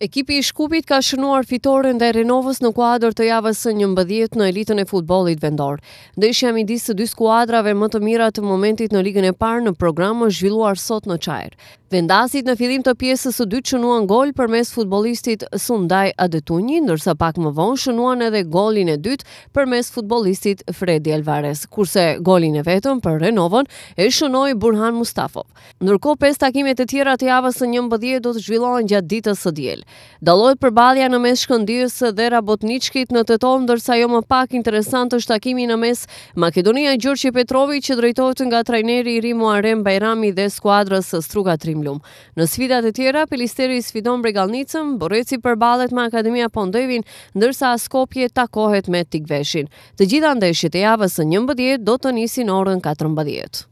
Ekipi i Shkupit ka shënuar fitoren ndaj Renovës në kuadër të javës së 11 në elitën e futbollit vendor. Ndeshja midis së dy skuadrave më të mira të momentit në ligën e parë në program është zhvilluar sot në Çajër. Vendasit në fillim të pjesës së dytë shënuan gol përmes futbollistit Sundaj Adetunji, ndërsa pak më vonë shënuan edhe golin e dytë përmes futbollistit Fredi Alvarez, kurse golin e vetëm për Renovën e shënoi Burhan Mustafov. Ndërkohë pesë takimet e tjera të javës së 11 do të zhvillohen gjatë ditës së diel. Dallohet përballja në mes Shkëndijës dhe Rabotniçkit në Teton, ndërsa jo më pak interesant është takimi në mes Makedonia Gjurçi Petrovi që drejtohet nga trajneri Rimo Arem Bajrami dhe skuadrës së Struga Trim Zemblum. Në sfidat e tjera, Pelisteri sfidon Bregallnicën, Borreci përballet me Akademia Pondevin, ndërsa Skopje takohet me Tikveshin. Të gjitha ndeshjet e javës së 11 do të nisin orën 14.